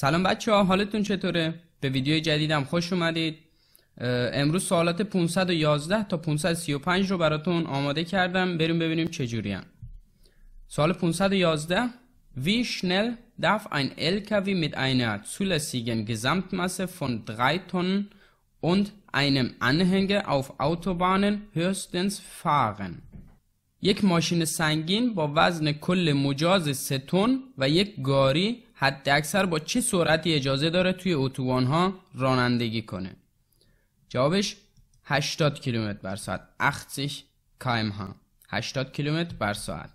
سلام بچه ها حالتون چطوره؟ به ویدیو جدیدم خوش اومدید امروز سوالات 511 تا 535 رو براتون آماده کردم بریم ببینیم چجوری هم. سوال 511 Wie schnell darf ein LKW mit einer zulässigen Gesamtmasse von 3 Tonnen und einem Anhänger auf Autobahnen höchstens fahren? یک ماشین سنگین با وزن کل مجاز 3 تن و یک گاری حد اکثر با چه سرعتی اجازه داره توی اتوبان ها رانندگی کنه جوابش 80 کیلومتر بر ساعت 80 ها 80 کیلومتر بر ساعت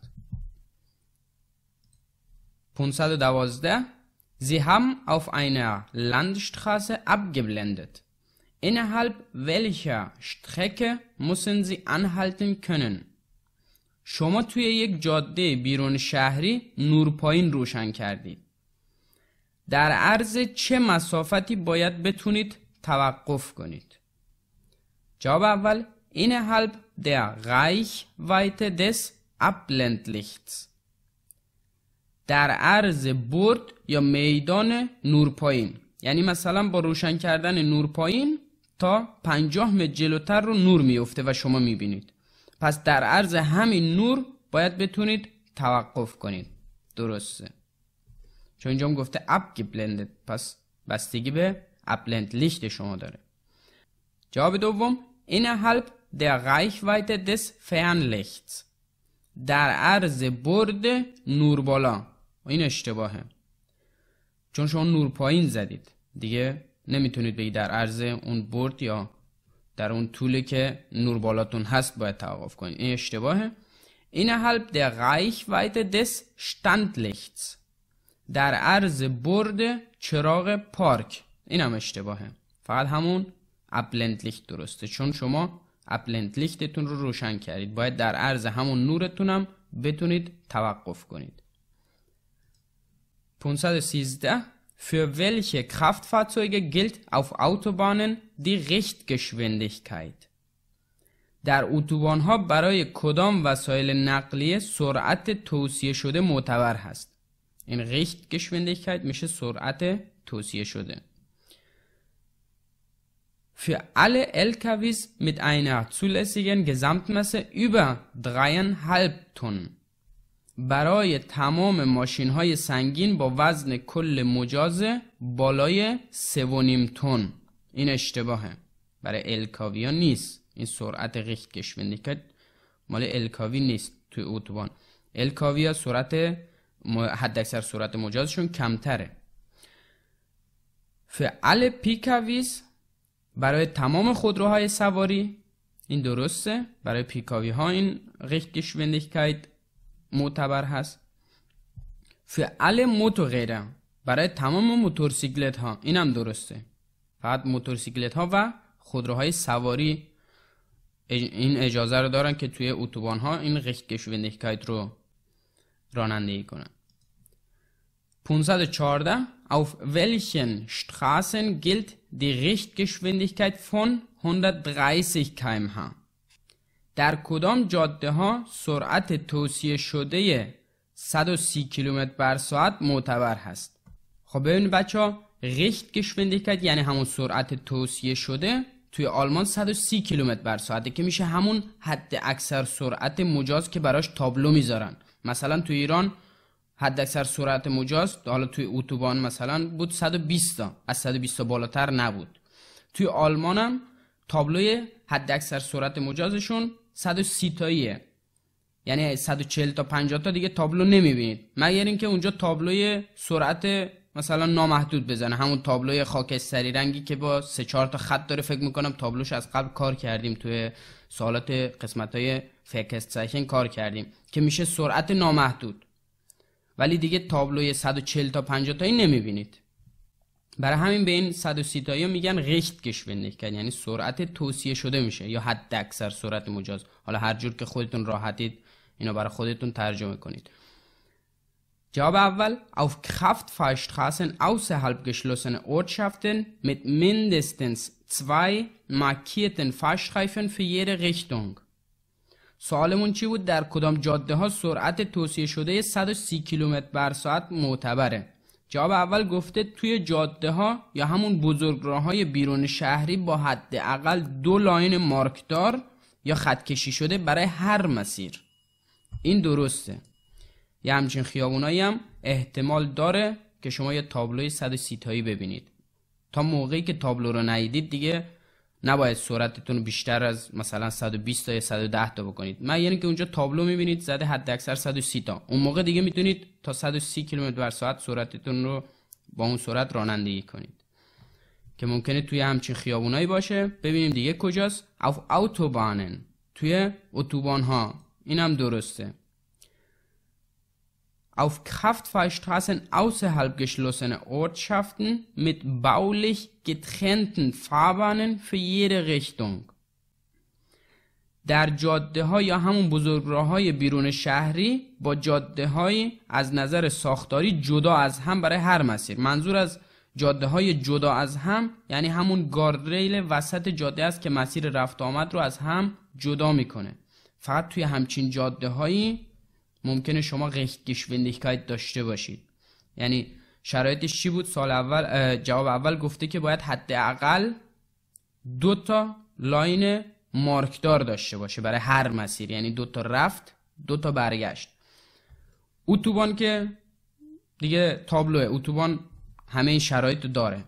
512 Sie haben auf einer Landstraße abgeblendet. Innerhalb welcher Strecke müssen Sie anhalten können? شما توی یک جاده بیرون شهری نور روشن کردید. در عرض چه مسافتی باید بتونید توقف کنید جواب اول innerhalb der Reichweite des لیخت در عرض برد یا میدان نور پایین یعنی مثلا با روشن کردن نور پایین تا پنجاه متر جلوتر رو نور میفته و شما میبینید پس در عرض همین نور باید بتونید توقف کنید درسته چون اینجا گفته اپ پس بستگی به اپلند لیشت شما داره جواب دوم innerhalb der دس des لیشت در عرض برد نور بالا این اشتباهه چون شما نور پایین زدید دیگه نمیتونید بگید در عرض اون برد یا در اون طولی که نور بالاتون هست باید توقف کنید این اشتباهه innerhalb der دس شتند لیشت در عرض برد چراغ پارک این هم اشتباهه فقط همون اپلندلیخت درسته چون شما اپلندلیختتون رو روشن کردید باید در عرض همون نورتون هم بتونید توقف کنید 513 Für welche Kraftfahrzeuge gilt auf Autobahnen die Richtgeschwindigkeit? در اتوبان ها برای کدام وسایل نقلیه سرعت توصیه شده معتبر هست؟ این richtgeschwindigkeit میشه سرعت توصیه شده Für alle LKWs mit einer zulässigen Gesamtmasse über dreieinhalb Tonnen. برای تمام ماشین های سنگین با وزن کل مجاز بالای 3.5 تن این اشتباهه برای الکاوی ها نیست این سرعت ریختگشوینdigkeit مال الکاوی نیست توی اتوبان الکاوی ها سرعت حداکثر صورت مجازشون کمتره فعل پیکاویز برای تمام خودروهای سواری این درسته برای پیکاوی ها این Geschwindigkeit معتبر هست فعل موتو غیره برای تمام موتورسیکلت ها این هم درسته فقط موتورسیکلت ها و خودروهای سواری این اجازه رو دارن که توی اتوبان ها این Geschwindigkeit رو رانندگی کنن 514. Auf welchen Straßen gilt die Richtgeschwindigkeit von 130 کمh در کدام جاده ها سرعت توصیه شده 130 کیلومتر بر ساعت معتبر هست خب ببینید بچه ها ریخت گشوندیکت یعنی همون سرعت توصیه شده توی آلمان 130 کیلومتر بر ساعته که میشه همون حد اکثر سرعت مجاز که براش تابلو میذارن مثلا توی ایران حداکثر سرعت مجاز حالا توی اتوبان مثلا بود 120 تا از 120 بالاتر نبود توی آلمان هم تابلوی حداکثر سرعت مجازشون 130 تاییه یعنی 140 تا 50 تا دیگه تابلو نمیبینید مگر اینکه اونجا تابلوی سرعت مثلا نامحدود بزنه همون تابلوی خاکستری رنگی که با سه چهار تا خط داره فکر میکنم تابلوش از قبل کار کردیم توی سالات قسمت های فکست کار کردیم که میشه سرعت نامحدود ولی دیگه تابلوی 140 تا 50 تایی نمیبینید برای همین به این 130 تایی میگن غشت کشبندش کرد یعنی سرعت توصیه شده میشه یا حد اکثر سرعت مجاز حالا هر جور که خودتون راحتید اینو برای خودتون ترجمه کنید جواب اول auf Kraftfahrstraßen außerhalb geschlossener Ortschaften mit mindestens zwei markierten Fahrstreifen für jede Richtung سوالمون چی بود در کدام جاده ها سرعت توصیه شده 130 کیلومتر بر ساعت معتبره جواب اول گفته توی جاده ها یا همون بزرگراهای بیرون شهری با حداقل دو لاین مارکدار یا خط کشی شده برای هر مسیر این درسته یه همچین خیابونایی هم احتمال داره که شما یه تابلوی 130 تایی ببینید تا موقعی که تابلو رو ندیدید دیگه نباید سرعتتون بیشتر از مثلا 120 تا 110 تا بکنید من یعنی که اونجا تابلو میبینید زده حد اکثر 130 تا اون موقع دیگه میتونید تا 130 کیلومتر بر ساعت سرعتتون رو با اون سرعت رانندگی کنید که ممکنه توی همچین خیابونایی باشه ببینیم دیگه کجاست او اوتوبانن توی اتوبان ها اینم درسته auf Kraftfahrstraßen außerhalb geschlossener Ortschaften mit baulich getrennten fahrbahnen für jede Richtung. در جاده ها یا همون بزرگ راه های بیرون شهری با جاده های از نظر ساختاری جدا از هم برای هر مسیر منظور از جاده های جدا از هم یعنی همون گاردریل وسط جاده است که مسیر رفت آمد رو از هم جدا میکنه فقط توی همچین جاده هایی ممکنه شما گشوندیکایت داشته باشید یعنی شرایطش چی بود سال اول جواب اول گفته که باید حداقل دو تا لاین مارکدار داشته باشه برای هر مسیر یعنی دو تا رفت دو تا برگشت اتوبان که دیگه تابلوه اتوبان همه این شرایط داره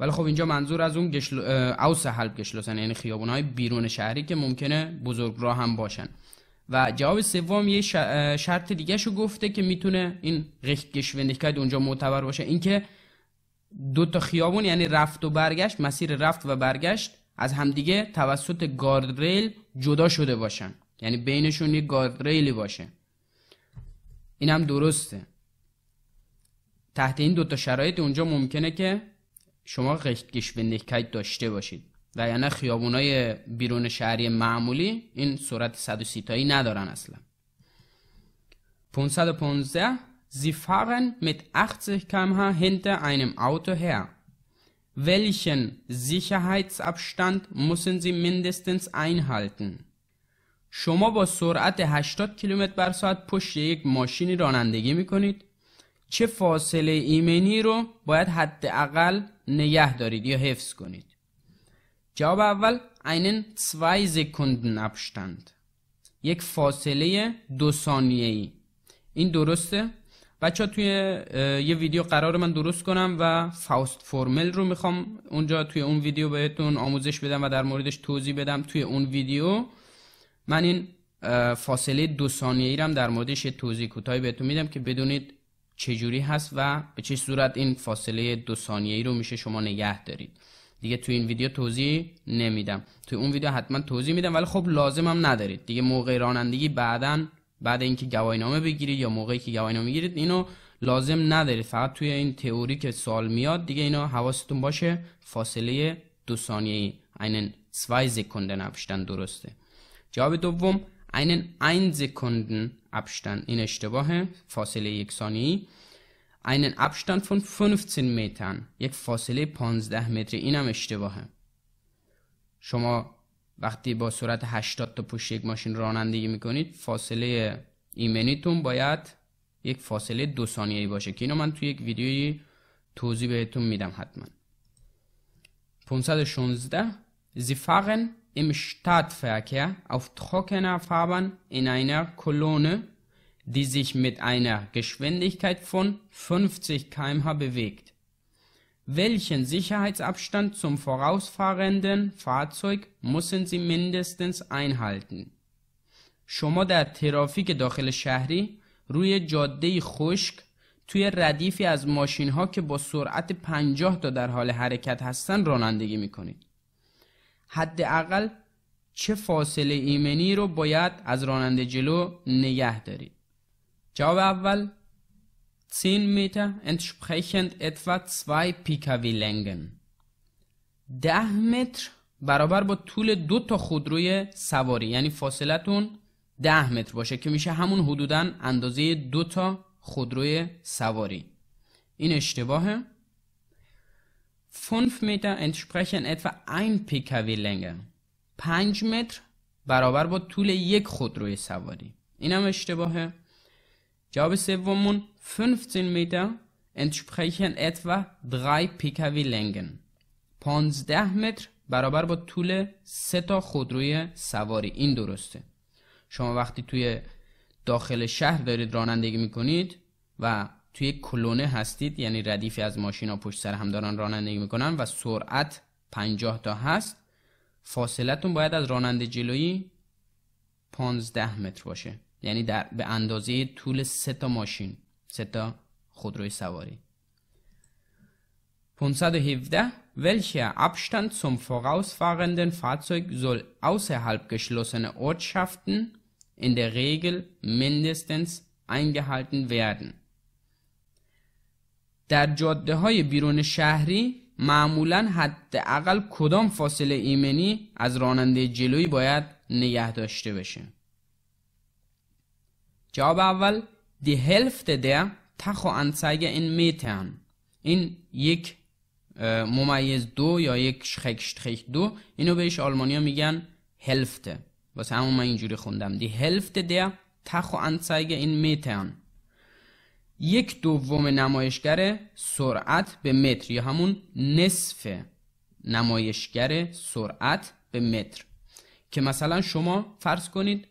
ولی خب اینجا منظور از اون گشل... اوس حلب گشلوسن یعنی خیابون های بیرون شهری که ممکنه راه هم باشن و جواب سوم یه شرط دیگه شو گفته که میتونه این که اونجا معتبر باشه اینکه دو تا خیابون یعنی رفت و برگشت مسیر رفت و برگشت از همدیگه توسط گاردریل جدا شده باشن یعنی بینشون یه گاردریلی باشه این هم درسته تحت این تا شرایط اونجا ممکنه که شما Richtgeschwindigkeit داشته باشید و یعنی های بیرون شهری معمولی این سرعت 130 تایی ندارن اصلا 515 Sie fahren mit 80 km/h hinter einem Auto her. Welchen Sicherheitsabstand müssen Sie mindestens einhalten? شما با سرعت 80 کیلومتر بر ساعت پشت یک ماشینی رانندگی می کنید چه فاصله ایمنی رو باید حداقل نگه دارید یا حفظ کنید جواب اول einen سوی زکندن ابشتند یک فاصله دو ثانیه ای این درسته بچه ها توی یه ویدیو قرار من درست کنم و فاست فرمل رو میخوام اونجا توی اون ویدیو بهتون آموزش بدم و در موردش توضیح بدم توی اون ویدیو من این فاصله دو ثانیه ای رو در موردش یه توضیح کوتاهی بهتون میدم که بدونید چجوری هست و به چه صورت این فاصله دو ثانیه ای رو میشه شما نگه دارید دیگه تو این ویدیو توضیح نمیدم تو اون ویدیو حتما توضیح میدم ولی خب لازمم ندارید دیگه موقع رانندگی بعدا بعد اینکه گواهی نامه بگیرید یا موقعی که گواهی نامه بگیرید اینو لازم ندارید فقط توی این تئوری که سوال میاد دیگه اینا حواستون باشه فاصله دو ثانیه ای اینن سوی Sekunden Abstand درسته جواب دوم اینن این Sekunden Abstand این اشتباهه فاصله یک ثانیه einen Abstand von 15 Metern. یک فاصله 15 متر اینم اشتباهه شما وقتی با سرعت 80 تا پشت یک ماشین رانندگی میکنید فاصله ایمنیتون باید یک فاصله دو ثانیه باشه که اینو من توی یک ویدیوی توضیح بهتون میدم حتما 516 Sie fahren im Stadtverkehr auf trockener Fahrbahn in einer Kolonne die sich mit einer Geschwindigkeit von 50 km/h bewegt, welchen Sicherheitsabstand zum vorausfahrenden Fahrzeug müssen Sie mindestens einhalten. شما در ترافیک داخل شهری روی جاده خشک توی ردیفی از ماشین ها که با سرعت 50 تا در حال حرکت هستن رانندگی میکنید. حداقل چه فاصله ایمنی رو باید از راننده جلو نگه دارید؟ جواب اول 10 متر entsprechend etwa 2 PKW Längen 10 متر برابر با طول دو تا خودروی سواری یعنی فاصلتون 10 متر باشه که میشه همون حدودا اندازه دو تا خودروی سواری این اشتباهه 5 متر entsprechen etwa 1 PKW Länge 5 متر برابر با طول یک خودروی سواری اینم اشتباهه جواب سومون 15 متر entsprechen etwa 3 پیکاوی لنگن 15 متر برابر با طول سه تا خودروی سواری این درسته شما وقتی توی داخل شهر دارید رانندگی میکنید و توی کلونه هستید یعنی ردیفی از ماشینا پشت سر هم دارن رانندگی میکنن و سرعت 50 تا هست فاصلتون باید از راننده جلویی 15 متر باشه یعنی در به اندازه طول سه تا ماشین سه تا خودروی سواری 517 Welcher Abstand zum vorausfahrenden Fahrzeug soll außerhalb geschlossener Ortschaften in der Regel mindestens eingehalten werden? در جاده های بیرون شهری معمولا حداقل کدام فاصله ایمنی از راننده جلویی باید نگه داشته بشه؟ جواب اول دی هلفت در تخ و این میتن این یک ممیز دو یا یک دو اینو بهش آلمانی میگن هلفته واسه همون من اینجوری خوندم دی هلفت در تخ و این میتن یک دوم نمایشگر سرعت به متر یا همون نصف نمایشگر سرعت به متر که مثلا شما فرض کنید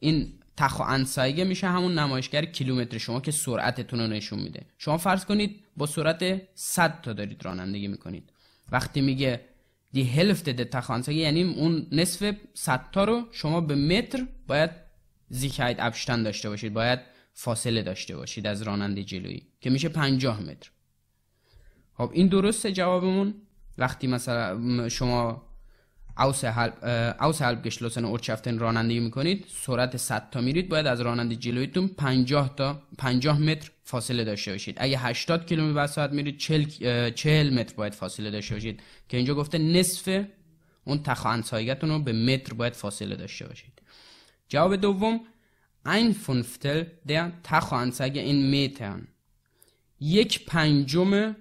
این تخ انسایگه میشه همون نمایشگر کیلومتر شما که سرعتتون رو نشون میده شما فرض کنید با سرعت 100 تا دارید رانندگی میکنید وقتی میگه دی هلفت ده انسایگه یعنی اون نصف 100 تا رو شما به متر باید زیکایت ابشتن داشته باشید باید فاصله داشته باشید از راننده جلویی که میشه 50 متر خب این درسته جوابمون وقتی مثلا شما außerhalb, außerhalb geschlossene Ortschaften رانندگی میکنید سرعت 100 تا میرید باید از راننده جلویتون 50 تا 50 متر فاصله داشته باشید اگه 80 کیلومتر بر ساعت میرید 40 40 متر باید فاصله داشته باشید که اینجا گفته نصف اون تخانسایگتون رو به متر باید فاصله داشته باشید جواب دوم ein fünftel der Tachanzeige in Metern یک پنجم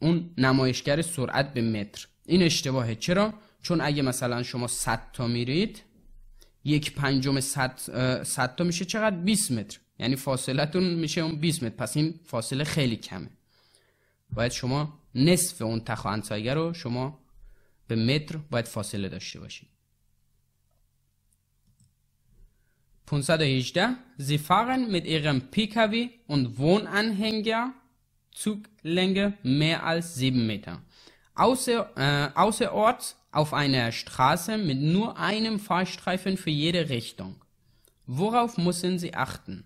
اون نمایشگر سرعت به متر این اشتباهه چرا چون اگه مثلا شما 100 تا میرید یک پنجم 100 تا میشه چقدر 20 متر یعنی تون میشه اون 20 متر پس این فاصله خیلی کمه باید شما نصف اون تخ انسایگر رو شما به متر باید فاصله داشته باشید 518 Sie fahren mit ihrem PKW und Wohnanhänger Zuglänge mehr als 7 Meter. Außer, äh, außerorts auf einer Straße mit nur einem Fahrstreifen für jede Richtung. worauf müssen Sie achten?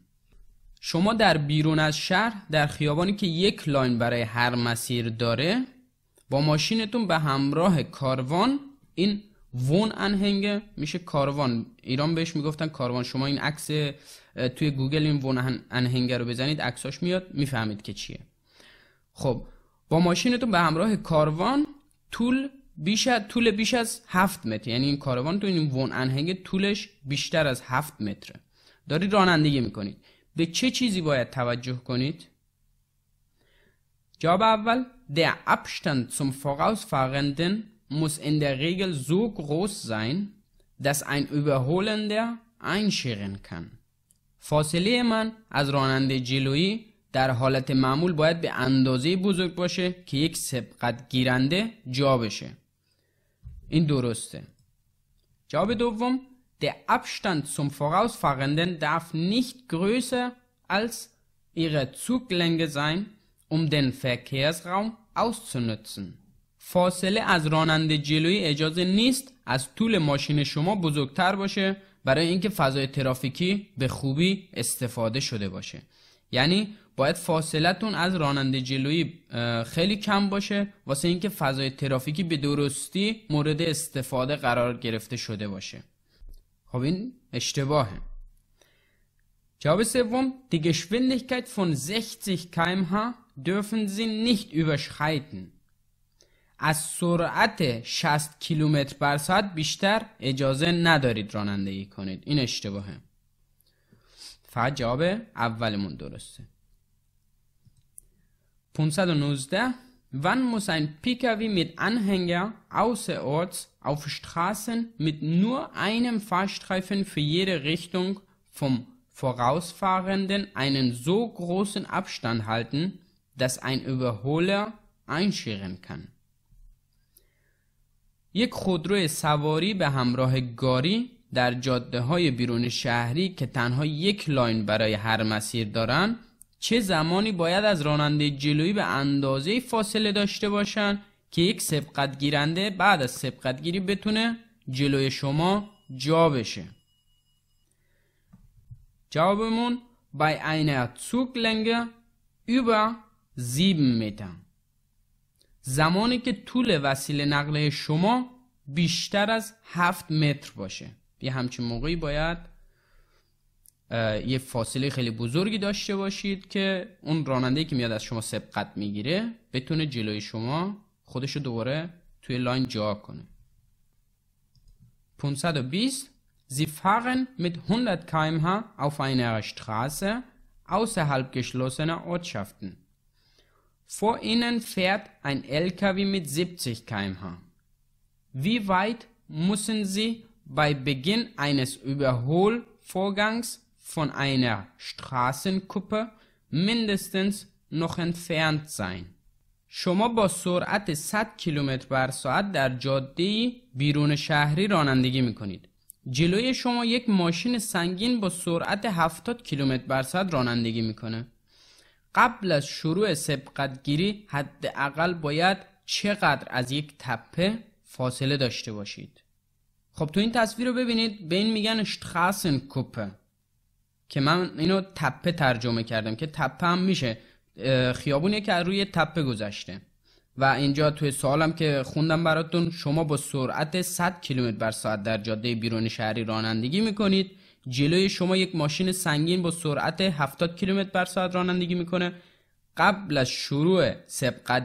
شما در بیرون از شهر در خیابانی که یک لاین برای هر مسیر داره با ماشینتون به همراه کاروان این وون انهنگ میشه کاروان ایران بهش میگفتن کاروان شما این عکس توی گوگل این وون انهنگه رو بزنید عکساش میاد میفهمید که چیه خب با ماشینتون به همراه کاروان طول بیش از طول بیش از 7 متر یعنی این کاروان تو این ون انهنگ طولش بیشتر از 7 متره دارید رانندگی میکنید به چه چیزی باید توجه کنید جواب اول der Abstand zum Vorausfahrenden muss in der Regel so groß sein, dass ein Überholender einscheren kann. فاصله من از راننده جلویی در حالت معمول باید به اندازه بزرگ باشه که یک سبقت گیرنده جا بشه. این درسته جواب دوم Der Abstand zum Vorausfahrenden darf nicht größer als ihre Zuglänge sein, um den Verkehrsraum auszunutzen. فاصله از راننده جلویی اجازه نیست از طول ماشین شما بزرگتر باشه برای اینکه فضای ترافیکی به خوبی استفاده شده باشه یعنی باید فاصلتون از راننده جلویی خیلی کم باشه واسه اینکه فضای ترافیکی به درستی مورد استفاده قرار گرفته شده باشه خب این اشتباهه جواب سوم die Geschwindigkeit فون 60 کیم h dürfen Sie nicht überschreiten از سرعت 60 کیلومتر بر ساعت بیشتر اجازه ندارید رانندگی کنید این اشتباهه فقط جواب اولمون درسته 519 Wann muss ein Pkw mit Anhänger außerorts auf Straßen mit nur einem Fahrstreifen für jede Richtung vom Vorausfahrenden einen so großen Abstand halten, dass ein Überholer einscheren kann? یک خودرو سواری به همراه گاری در جاده های بیرون شهری که تنها یک لاین برای هر مسیر دارند چه زمانی باید از راننده جلویی به اندازه فاصله داشته باشن که یک سبقت گیرنده بعد از سبقت گیری بتونه جلوی شما جا بشه جوابمون اینه einer لنگه über 7 متر زمانی که طول وسیله نقلیه شما بیشتر از هفت متر باشه یه همچین موقعی باید یه فاصله خیلی بزرگی داشته باشید که اون راننده که میاد از شما سبقت میگیره بتونه جلوی شما خودش رو دوباره توی لاین جا کنه 520 Sie fahren mit 100 km/h auf einer Straße außerhalb geschlossener Ortschaften. Vor ihnen fährt ein LKW mit 70 km/h. Wie weit müssen Sie bei Beginn eines Überholvorgangs von einer straßenkuppe mindestens noch entfernt sein. شما با سرعت 100 کیلومتر بر ساعت در جاده بیرون شهری رانندگی می کنید. جلوی شما یک ماشین سنگین با سرعت 70 کیلومتر بر ساعت رانندگی میکنه. قبل از شروع حد حداقل باید چقدر از یک تپه فاصله داشته باشید. خب تو این تصویر رو ببینید به این میگن شتخاسن کوپه که من اینو تپه ترجمه کردم که تپه هم میشه خیابونی که روی تپه گذشته و اینجا توی سوالم که خوندم براتون شما با سرعت 100 کیلومتر بر ساعت در جاده بیرون شهری رانندگی میکنید جلوی شما یک ماشین سنگین با سرعت 70 کیلومتر بر ساعت رانندگی میکنه قبل از شروع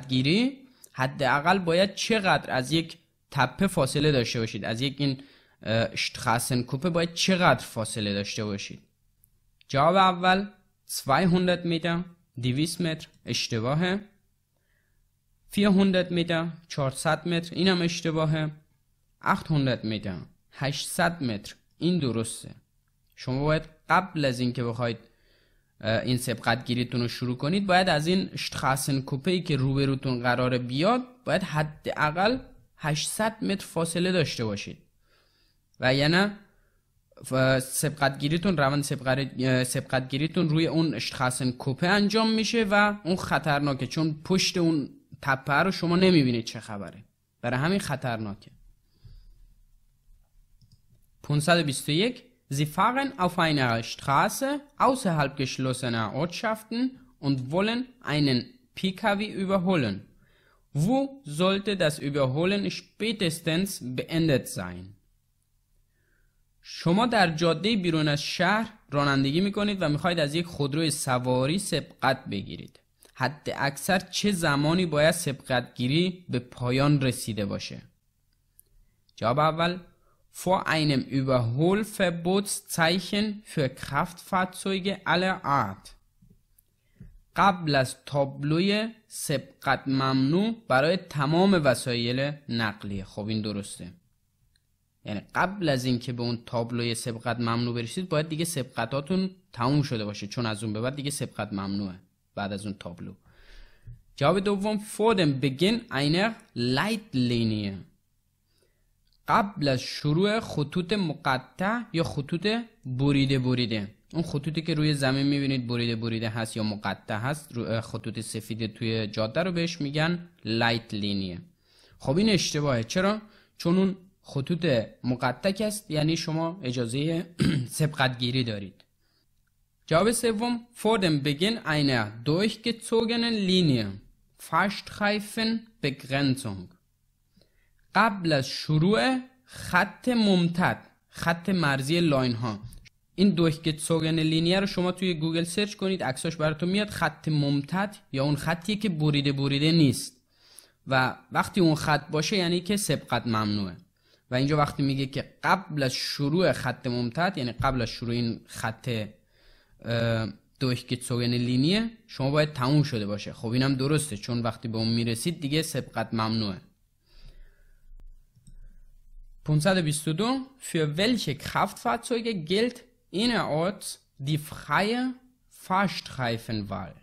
گیری حداقل باید چقدر از یک تپه فاصله داشته باشید از یک این کوپه باید چقدر فاصله داشته باشید جواب اول 200 متر 200 متر اشتباهه 400 متر 400 متر اینم اشتباهه 800 متر 800 متر این درسته شما باید قبل از اینکه بخواید این سبقت گیریتون رو شروع کنید باید از این شتخصن کوپه که روبروتون قرار بیاد باید حداقل 800 متر فاصله داشته باشید و یعنی سبقتگیریتون روند سبقتگیریتون روی اون کوپه انجام میشه و اون خطرناکه چون پشت اون تپه رو شما نمیبینید چه خبره برای همین خطرناکه 521 Sie fahren auf einer Straße außerhalb geschlossener Ortschaften und wollen einen PKW überholen. Wo sollte das Überholen spätestens beendet sein? شما در جاده بیرون از شهر رانندگی می کنید و میخواهید از یک خودروی سواری سبقت بگیرید حد اکثر چه زمانی باید گیری به پایان رسیده باشه جواب اول Vor einem Überholverbotszeichen für Kraftfahrzeuge aller Art قبل از تابلوی سبقت ممنوع برای تمام وسایل نقلیه خب این درسته یعنی قبل از اینکه به اون تابلوی سبقت ممنوع برسید باید دیگه سبقتاتون تموم شده باشه چون از اون به بعد دیگه سبقت ممنوعه بعد از اون تابلو جواب دوم فودم بگین اینه لایت لینیه قبل از شروع خطوط مقطع یا خطوط بریده بریده اون خطوطی که روی زمین میبینید بریده بریده هست یا مقطع هست روی خطوط سفید توی جاده رو بهش میگن لایت لینیه خب این اشتباهه چرا چون اون خطوط مقدک است یعنی شما اجازه گیری دارید جواب سوم فوردم بگین eine لینی فشت خیفن بگرنزونگ قبل از شروع خط ممتد خط مرزی لاین ها این دوشگتسوگن لینیه رو شما توی گوگل سرچ کنید عکساش براتون میاد خط ممتد یا اون خطی که بریده بریده نیست و وقتی اون خط باشه یعنی که سبقت ممنوعه و اینجا وقتی میگه که قبل از شروع خط ممتد یعنی قبل از شروع این خط دوشکیتسو linie یعنی لینیه شما باید تموم شده باشه خب اینم درسته چون وقتی به اون میرسید دیگه سبقت ممنوعه 522 für welche Kraftfahrzeuge gilt innerorts die freie Fahrstreifenwahl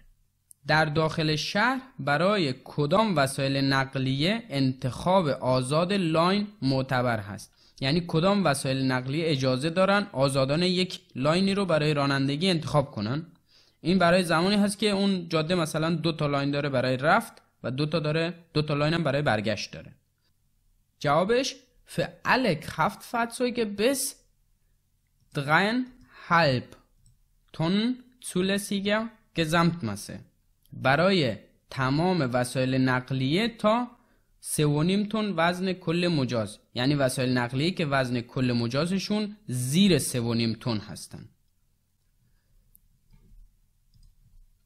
در داخل شهر برای کدام وسایل نقلیه انتخاب آزاد لاین معتبر هست یعنی کدام وسایل نقلیه اجازه دارن آزادان یک لاینی رو برای رانندگی انتخاب کنن این برای زمانی هست که اون جاده مثلا دو تا لاین داره برای رفت و دو تا داره دو تا لاین هم برای برگشت داره جوابش فعلک هفت Fahrzeuge bis dreieinhalb سیگه گزمت مسه برای تمام وسایل نقلیه تا 3.5 تن وزن کل مجاز یعنی وسایل نقلیه که وزن کل مجازشون زیر 3.5 تن هستن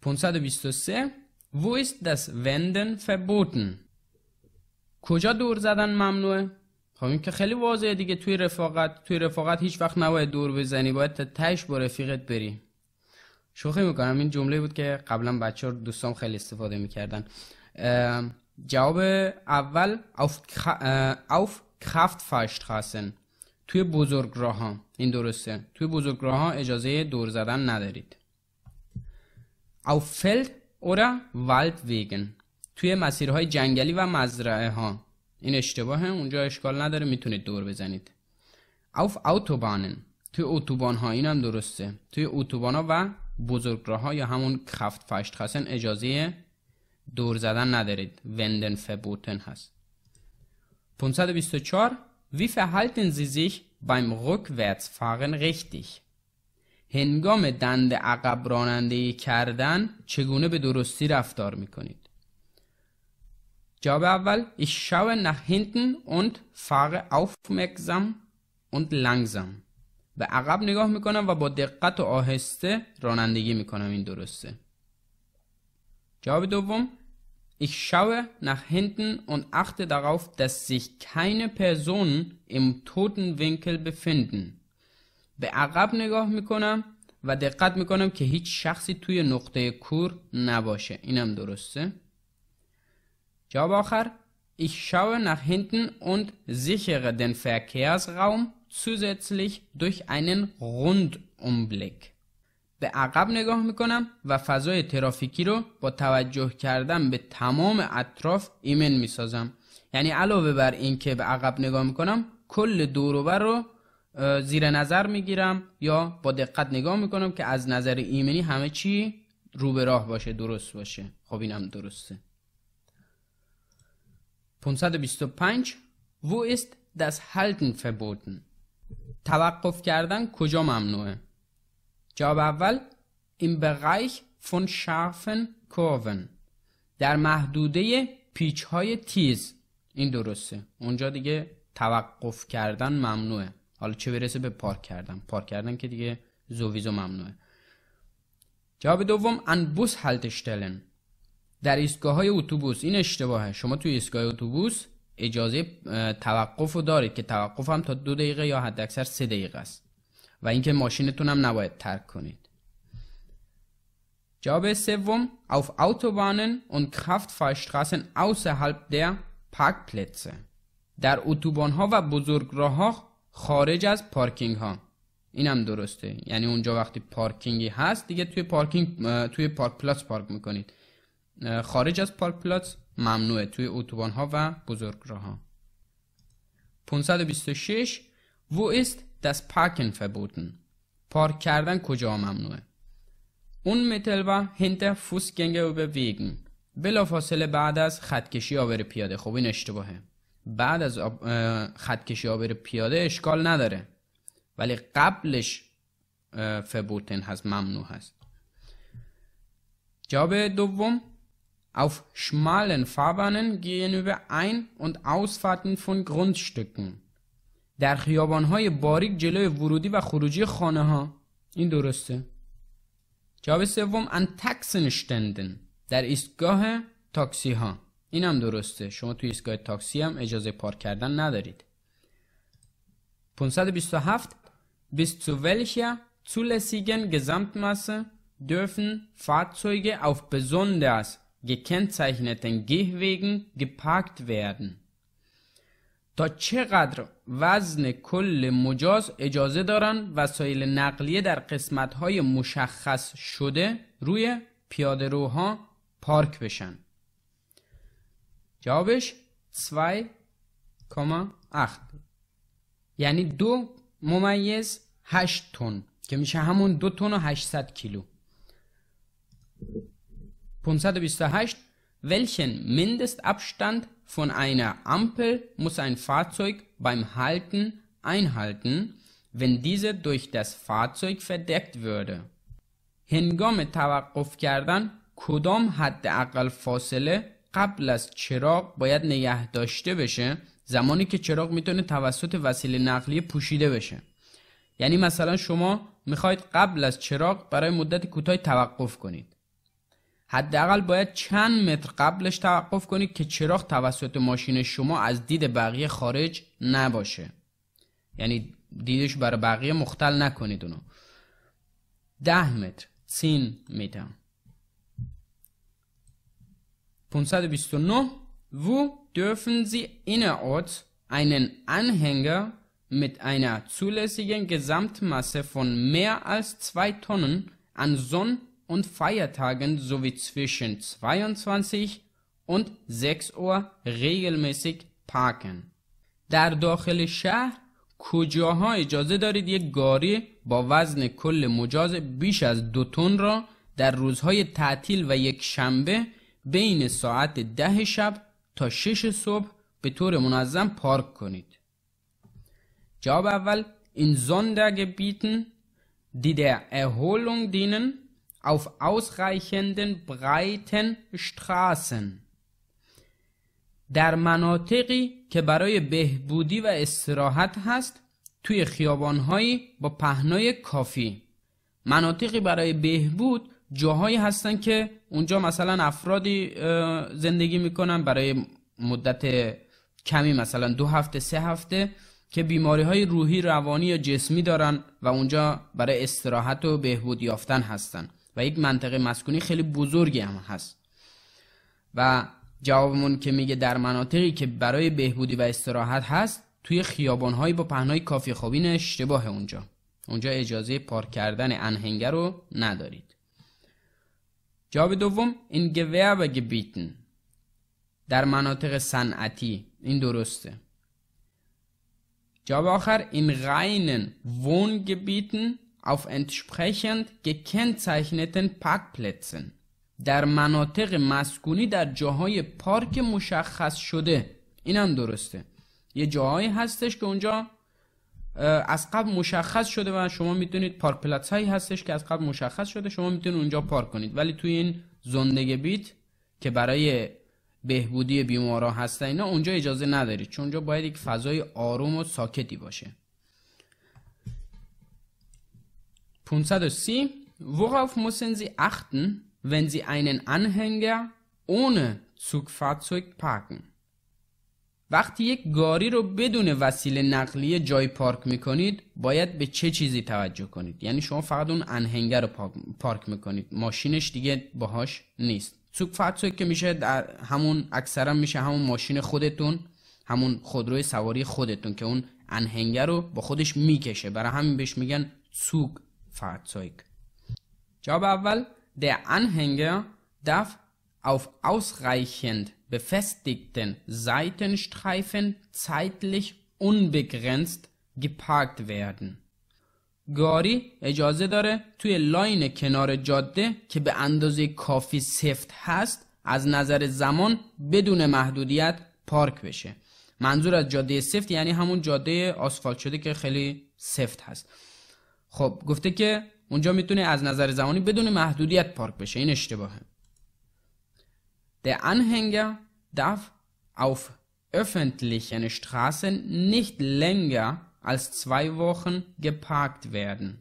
523 Wo ist das Wenden verboten? کجا دور زدن ممنوعه؟ خب این که خیلی واضحه دیگه توی رفاقت توی رفاقت هیچ وقت نباید دور بزنی باید تا تش با رفیقت بری شوخی میکنم این جمله بود که قبلا بچه ها دوستان خیلی استفاده میکردن جواب اول auf Kraftfahrstraßen توی راه ها این درسته توی راه ها اجازه دور زدن ندارید auf Feld oder Waldwegen توی مسیرهای جنگلی و مزرعه ها این اشتباهه اونجا اشکال نداره میتونید دور بزنید auf Autobahnen توی اتوبان ها این هم درسته توی اتوبان ها و بزرگ راه یا همون کفت خسن اجازه دور زدن ندارید وندن فبوتن هست 524 Wie verhalten Sie sich beim Rückwärtsfahren richtig? هنگام دند عقب رانندگی کردن چگونه به درستی رفتار می کنید؟ جواب اول ایش شاوه نخ هینتن و fahre اوفمکزم و لنگزم به عقب نگاه میکنم و با دقت و آهسته رانندگی میکنم این درسته جواب دوم Ich schaue nach hinten und achte darauf, dass sich keine Personen im toten Winkel befinden. به عقب نگاه میکنم و دقت میکنم که هیچ شخصی توی نقطه کور نباشه اینم درسته جواب آخر Ich schaue nach hinten und sichere den Verkehrsraum zusätzlich durch einen Rundumblick. به عقب نگاه میکنم و فضای ترافیکی رو با توجه کردن به تمام اطراف ایمن میسازم یعنی علاوه بر اینکه به عقب نگاه میکنم کل دوروبر رو زیر نظر میگیرم یا با دقت نگاه میکنم که از نظر ایمنی همه چی رو به راه باشه درست باشه خب اینم درسته 525 Wo ist das Halten verboten? توقف کردن کجا ممنوعه؟ جواب اول این Bereich فون scharfen Kurven در محدوده پیچ های تیز این درسته اونجا دیگه توقف کردن ممنوعه حالا چه برسه به پارک کردن پارک کردن که دیگه زویزو ممنوعه جواب دوم انبوس haltestellen در ایستگاه های اتوبوس این اشتباهه شما توی ایستگاه اتوبوس اجازه توقف رو دارید که توقف هم تا دو دقیقه یا حد اکثر سه دقیقه است و اینکه ماشینتون هم نباید ترک کنید جواب سوم auf Autobahnen und Kraftfahrstraßen außerhalb der Parkplätze در اتوبان ها و راه ها خارج از پارکینگ ها این هم درسته یعنی اونجا وقتی پارکینگی هست دیگه توی پارکینگ توی پارک پلاس پارک میکنید خارج از پارک پلاتس ممنوعه توی اتوبان ها و راه ها 526 Wo است das Parken فبوتن پارک کردن کجا ممنوعه اون و به ویگن بلا فاصله بعد از خطکشی آور پیاده خب این اشتباهه بعد از خدکشی خطکشی پیاده اشکال نداره ولی قبلش فبوتن هست ممنوع هست جواب دوم Auf schmalen Fahrbahnen gehen über Ein- und Ausfahrten von Grundstücken. در خیابانهای باریک جلوی ورودی و خروجی خانه ها این درسته جواب سوم ان تاکسن شتندن در ایستگاه تاکسی ها این هم درسته شما توی ایستگاه تاکسی هم اجازه پارک کردن ندارید 527 bis zu welcher zulässigen Gesamtmasse dürfen Fahrzeuge auf besonders gekennzeichneten Gehwegen geparkt werden. تا چقدر وزن کل مجاز اجازه دارن وسایل نقلیه در های مشخص شده روی پیاده روها پارک بشن جوابش 2,8 یعنی دو ممیز 8 تن که میشه همون دو تن و 800 کیلو 528 welchen Mindestabstand von einer Ampel muss ein Fahrzeug beim Halten einhalten, wenn diese durch das Fahrzeug verdeckt würde. هنگام توقف کردن کدام حداقل فاصله قبل از چراغ باید نگه داشته بشه زمانی که چراغ میتونه توسط وسیله نقلیه پوشیده بشه یعنی مثلا شما میخواید قبل از چراغ برای مدت کوتاهی توقف کنید حداقل باید چند متر قبلش توقف کنید که چراغ توسط ماشین شما از دید بقیه خارج نباشه یعنی دیدش برای بقیه مختل نکنید اونو ده متر سین و 529 و dürfen Sie innerorts einen Anhänger mit einer zulässigen Gesamtmasse von mehr als 2 Tonnen an Sonn und Feiertagen sowie zwischen 22 und 6 Uhr regelmäßig parken. در داخل شهر کجاها اجازه دارید یک گاری با وزن کل مجاز بیش از دو تن را در روزهای تعطیل و یک شنبه بین ساعت ده شب تا شش صبح به طور منظم پارک کنید. جواب اول in Sondergebieten, die der Erholung dienen, auf ausreichenden در مناطقی که برای بهبودی و استراحت هست توی خیابانهایی با پهنای کافی مناطقی برای بهبود جاهایی هستن که اونجا مثلا افرادی زندگی میکنن برای مدت کمی مثلا دو هفته سه هفته که بیماری های روحی روانی یا جسمی دارن و اونجا برای استراحت و بهبود یافتن هستن و یک منطقه مسکونی خیلی بزرگی هم هست و جوابمون که میگه در مناطقی که برای بهبودی و استراحت هست توی خیابانهایی با پهنای کافی خوابین اشتباه اونجا اونجا اجازه پارک کردن انهنگه رو ندارید جواب دوم این گوه گبیتن در مناطق صنعتی این درسته جواب آخر این غینن وون گبیتن auf entsprechend gekennzeichneten Parkplätzen. در مناطق مسکونی در جاهای پارک مشخص شده اینم درسته یه جاهایی هستش که اونجا از قبل مشخص شده و شما میتونید پارک پلتس هایی هستش که از قبل مشخص شده شما میتونید اونجا پارک کنید ولی توی این زندگی بیت که برای بهبودی بیمارا هستن اینا اونجا اجازه ندارید چون اونجا باید یک فضای آروم و ساکتی باشه 530. Worauf müssen Sie achten, wenn Sie einen Anhänger ohne Zugfahrzeug parken؟ وقتی یک گاری رو بدون وسیله نقلیه جای پارک میکنید باید به چه چیزی توجه کنید یعنی شما فقط اون انهنگر رو پارک میکنید ماشینش دیگه باهاش نیست سوک فاعت که میشه در همون اکثرا میشه همون ماشین خودتون همون خودروی سواری خودتون که اون انهنگر رو با خودش میکشه برای همین بهش میگن سوک Fahrzeug. Job Abwahl, der Anhänger darf auf ausreichend befestigten Seitenstreifen zeitlich unbegrenzt geparkt werden. گاری اجازه داره توی لاین کنار جاده که به اندازه کافی سفت هست از نظر زمان بدون محدودیت پارک بشه منظور از جاده سفت یعنی همون جاده آسفالت شده که خیلی سفت هست خب گفته که اونجا میتونه از نظر زمانی بدون محدودیت پارک بشه این اشتباهه Der Anhänger darf auf öffentlichen Straßen nicht länger als zwei Wochen geparkt werden.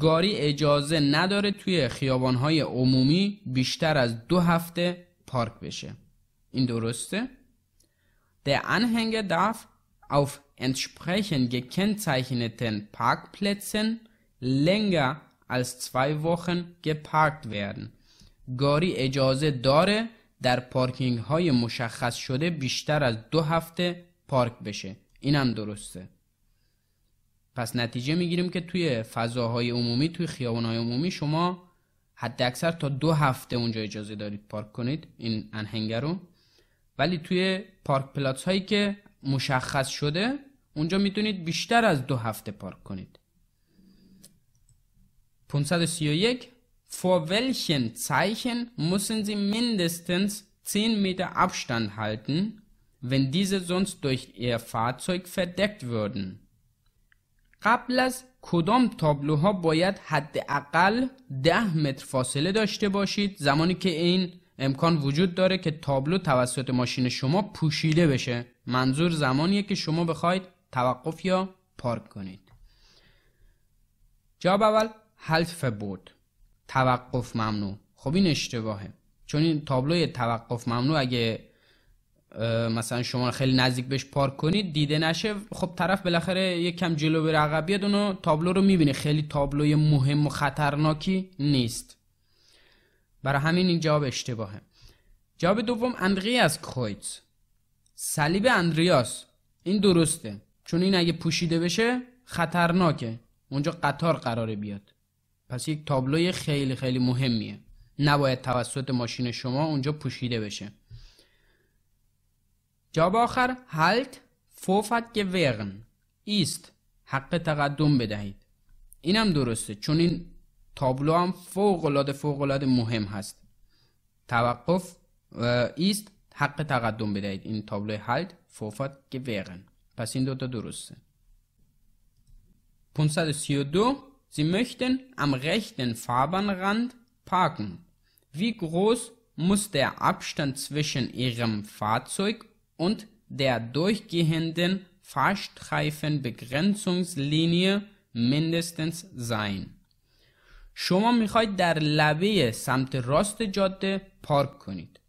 گاری اجازه نداره توی خیابانهای عمومی بیشتر از دو هفته پارک بشه. این درسته؟ Der Anhänger darf auf entsprechend پارک Parkplätzen länger از zwei Wochen geparkt werden. گاری اجازه داره در پارکینگ های مشخص شده بیشتر از دو هفته پارک بشه اینم درسته پس نتیجه میگیریم که توی فضاهای عمومی توی خیابانهای عمومی شما حد اکثر تا دو هفته اونجا اجازه دارید پارک کنید این انهنگه رو ولی توی پارک پلاتس هایی که مشخص شده اونجا میتونید بیشتر از دو هفته پارک کنید 531 Vor welchen Zeichen müssen Sie mindestens 10 Meter Abstand halten, wenn diese sonst durch Ihr Fahrzeug verdeckt würden? قبل از کدام تابلوها باید حداقل 10 متر فاصله داشته باشید زمانی که این امکان وجود داره که تابلو توسط ماشین شما پوشیده بشه منظور زمانیه که شما بخواید توقف یا پارک کنید جواب اول حلف بود توقف ممنوع خب این اشتباهه چون این تابلوی توقف ممنوع اگه مثلا شما خیلی نزدیک بهش پارک کنید دیده نشه خب طرف بالاخره یک کم جلو بره عقب اونو تابلو رو میبینه خیلی تابلوی مهم و خطرناکی نیست برای همین این جواب اشتباهه جواب دوم اندقی از کویت صلیب اندریاس این درسته چون این اگه پوشیده بشه خطرناکه اونجا قطار قراره بیاد پس یک تابلوی خیلی خیلی مهمیه نباید توسط ماشین شما اونجا پوشیده بشه جواب آخر هلت فوفت گوغن ایست حق تقدم بدهید اینم درسته چون این تابلو هم فوق العاده فوق مهم هست توقف ایست حق تقدم بدهید این تابلو هلت فوفات gewähren پس این دوتا درسته 532 Sie möchten am rechten Fahrbahnrand parken. Wie groß muss der Abstand zwischen Ihrem Fahrzeug und der durchgehenden Fahrstreifenbegrenzungslinie mindestens sein. شما میخواید در لبه سمت راست جاده پارک کنید.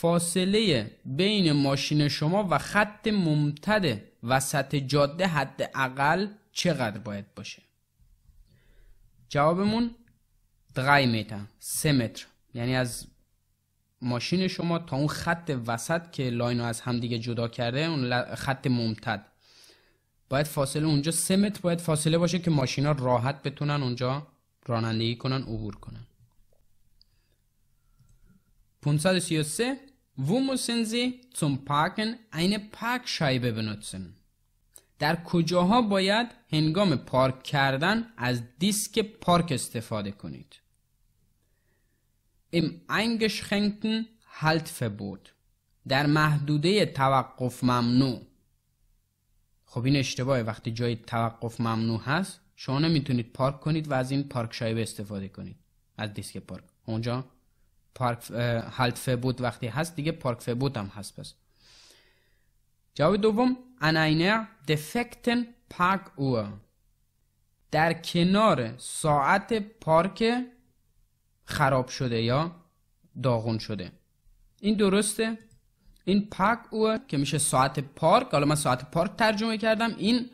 فاصله بین ماشین شما و خط ممتد وسط جاده حد اقل چقدر باید باشه جوابمون 3 متر سه متر یعنی از ماشین شما تا اون خط وسط که لاینو رو از همدیگه جدا کرده اون خط ممتد باید فاصله اونجا سه متر باید فاصله باشه که ماشینا راحت بتونن اونجا رانندگی کنن عبور کنن 533 Wo müssen Sie zum Parken eine Parkscheibe benutzen? در کجاها باید هنگام پارک کردن از دیسک پارک استفاده کنید؟ im eingeschränkten Haltverbot در محدوده توقف ممنوع خب این اشتباهه وقتی جای توقف ممنوع هست شما نمیتونید پارک کنید و از این پارک شایبه استفاده کنید از دیسک پارک اونجا پارک هلت بود وقتی هست دیگه پارک فبوت هم هست پس جواب دوم اینر دفکتن پارک او در کنار ساعت پارک خراب شده یا داغون شده این درسته این پارک او که میشه ساعت پارک حالا من ساعت پارک ترجمه کردم این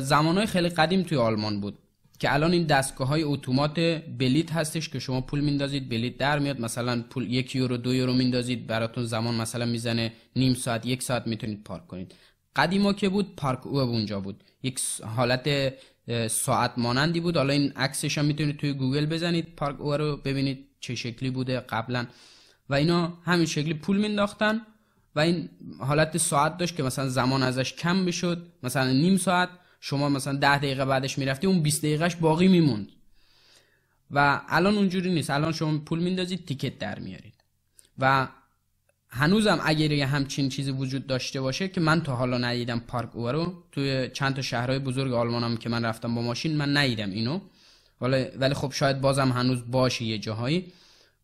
زمانهای خیلی قدیم توی آلمان بود که الان این دستگاه های اتومات بلیت هستش که شما پول میندازید بلیت در میاد مثلا پول یک یورو دو یورو میندازید براتون زمان مثلا میزنه نیم ساعت یک ساعت میتونید پارک کنید قدیما که بود پارک او اونجا بود یک حالت ساعت مانندی بود حالا این عکسش هم میتونید توی گوگل بزنید پارک او رو ببینید چه شکلی بوده قبلا و اینا همین شکلی پول مینداختن و این حالت ساعت داشت که مثلا زمان ازش کم میشد مثلا نیم ساعت شما مثلا ده دقیقه بعدش میرفتی اون 20 دقیقهش باقی میموند و الان اونجوری نیست الان شما پول میندازید تیکت در میارید و هنوزم اگر یه همچین چیزی وجود داشته باشه که من تا حالا ندیدم پارک رو توی چند تا شهرهای بزرگ آلمانم که من رفتم با ماشین من ندیدم اینو ولی خب شاید بازم هنوز باشه یه جاهایی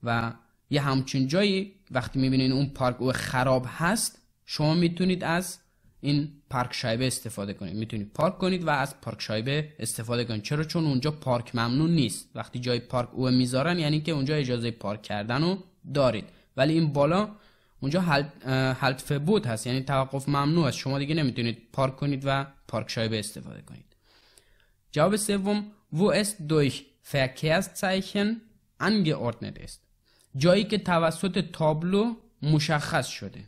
و یه همچین جایی وقتی میبینین اون پارک او خراب هست شما میتونید از این پارک شایبه استفاده کنید میتونید پارک کنید و از پارک شایبه استفاده کنید چرا چون اونجا پارک ممنون نیست وقتی جای پارک او میذارن یعنی که اونجا اجازه پارک کردن رو دارید ولی این بالا اونجا هالت فبوت هست یعنی توقف ممنوع است شما دیگه نمیتونید پارک کنید و پارک شایبه استفاده کنید جواب سوم و es durch Verkehrszeichen angeordnet است. جایی که توسط تابلو مشخص شده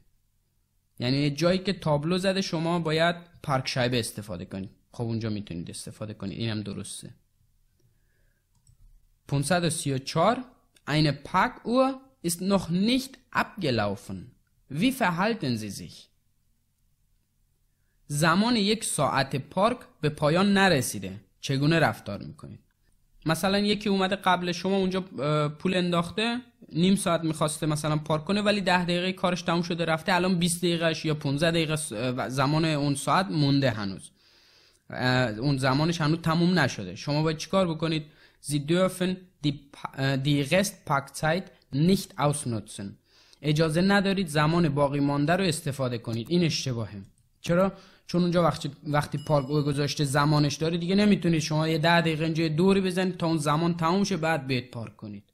یعنی جایی که تابلو زده شما باید پارک شایبه استفاده کنید خب اونجا میتونید استفاده کنید اینم درسته 534 eine Parkuhr ist noch nicht abgelaufen wie verhalten sie sich زمان یک ساعت پارک به پایان نرسیده چگونه رفتار میکنید مثلا یکی اومده قبل شما اونجا پول انداخته نیم ساعت میخواسته مثلا پارک کنه ولی ده دقیقه کارش تموم شده رفته الان 20 دقیقهش یا 15 دقیقه زمان اون ساعت مونده هنوز اون زمانش هنوز تموم نشده شما باید چیکار بکنید دی دی رست پارک nicht ausnutzen اجازه ندارید زمان باقی مانده رو استفاده کنید این اشتباهه چرا چون اونجا وقتی وقتی پارک گذاشته زمانش داره دیگه نمیتونید شما یه ده دقیقه اینجا دوری بزنید تا اون زمان تموم شه بعد بیت پارک کنید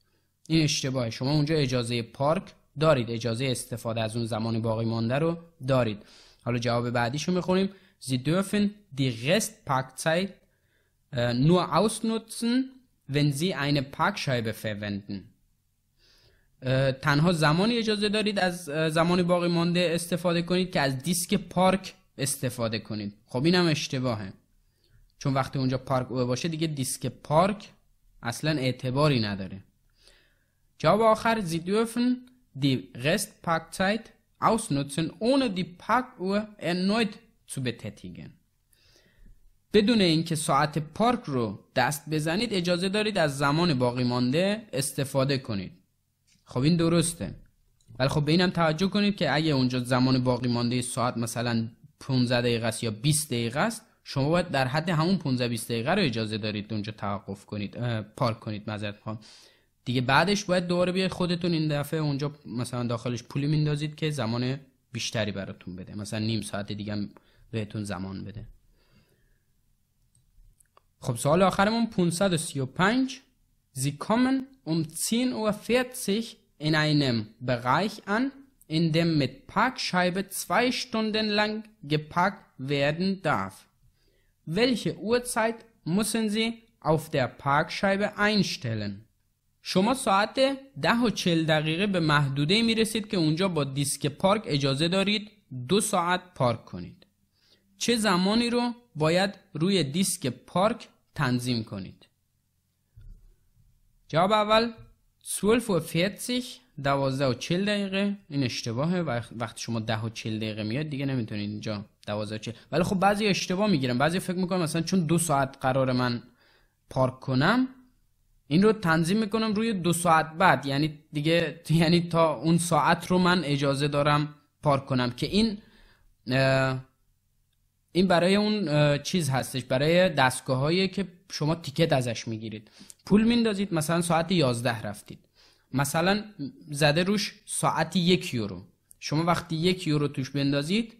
این اشتباهه شما اونجا اجازه پارک دارید اجازه استفاده از اون زمان باقی مانده رو دارید حالا جواب بعدیشو میخونیم Sie dürfen die Restparkzeit äh, nur ausnutzen, wenn Sie eine Parkscheibe verwenden. Äh, تنها زمانی اجازه دارید از äh, زمان باقی مانده استفاده کنید که از دیسک پارک استفاده کنید خب اینم اشتباهه چون وقتی اونجا پارک اوه باشه دیگه دیسک پارک اصلا اعتباری نداره آخر Sie dürfen die Restparkzeit ausnutzen, ohne die Parkuhr erneut zu betätigen. بدون اینکه ساعت پارک رو دست بزنید اجازه دارید از زمان باقی مانده استفاده کنید خب این درسته ولی خب به اینم توجه کنید که اگه اونجا زمان باقی مانده ساعت مثلا 15 دقیقه است یا 20 دقیقه است شما باید در حد همون 15 20 دقیقه رو اجازه دارید اونجا توقف کنید پارک کنید معذرت میخوام دیگه بعدش باید دوباره بیاید خودتون این دفعه اونجا مثلا داخلش پولی میندازید که زمان بیشتری براتون بده مثلا نیم ساعت دیگه بهتون زمان بده خب سوال آخرمون 535 Sie kommen um 10.40 Uhr in einem Bereich an, in dem mit Parkscheibe zwei Stunden lang geparkt werden darf. Welche Uhrzeit müssen Sie auf der Parkscheibe einstellen? شما ساعت ده و چل دقیقه به محدوده می رسید که اونجا با دیسک پارک اجازه دارید دو ساعت پارک کنید. چه زمانی رو باید روی دیسک پارک تنظیم کنید؟ جواب اول 12.40 دوازده و چل دقیقه این اشتباهه وقتی شما ده و چل دقیقه میاد دیگه نمیتونید اینجا دوازده و چل ولی خب بعضی اشتباه میگیرم بعضی فکر میکنم مثلا چون دو ساعت قرار من پارک کنم این رو تنظیم میکنم روی دو ساعت بعد یعنی دیگه یعنی تا اون ساعت رو من اجازه دارم پارک کنم که این این برای اون چیز هستش برای دستگاه هایی که شما تیکت ازش میگیرید پول میندازید مثلا ساعت 11 رفتید مثلا زده روش ساعت یک یورو شما وقتی یک یورو توش بندازید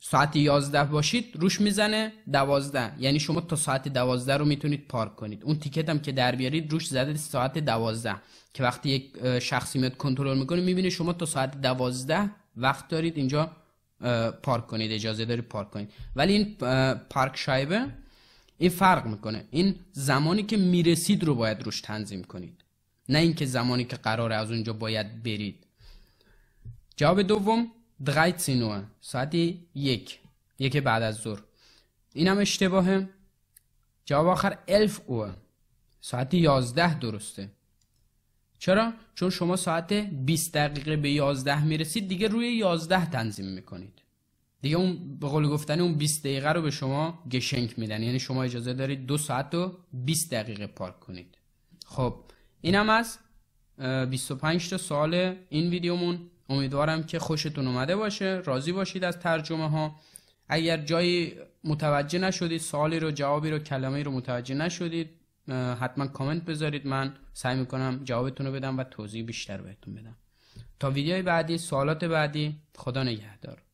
ساعت 11 باشید روش میزنه 12 یعنی شما تا ساعت 12 رو میتونید پارک کنید اون تیکت هم که در بیارید روش زده ساعت 12 که وقتی یک شخصی میاد کنترل میکنه میبینه شما تا ساعت 12 وقت دارید اینجا پارک کنید اجازه دارید پارک کنید ولی این پارک شایبه این فرق میکنه این زمانی که میرسید رو باید روش تنظیم کنید نه اینکه زمانی که قراره از اونجا باید برید جواب دوم 13 ساعتی ساعت یک یک بعد از ظهر این هم اشتباهه جواب آخر 11 اوه ساعت 11 درسته چرا؟ چون شما ساعت 20 دقیقه به 11 میرسید دیگه روی 11 تنظیم میکنید دیگه اون به قول گفتن اون 20 دقیقه رو به شما گشنک میدن یعنی شما اجازه دارید دو ساعت و 20 دقیقه پارک کنید خب اینم از 25 تا سال این ویدیومون امیدوارم که خوشتون اومده باشه راضی باشید از ترجمه ها اگر جایی متوجه نشدید سوالی رو جوابی رو کلمه رو متوجه نشدید حتما کامنت بذارید من سعی میکنم جوابتون رو بدم و توضیح بیشتر بهتون بدم تا ویدیوی بعدی سوالات بعدی خدا نگهدار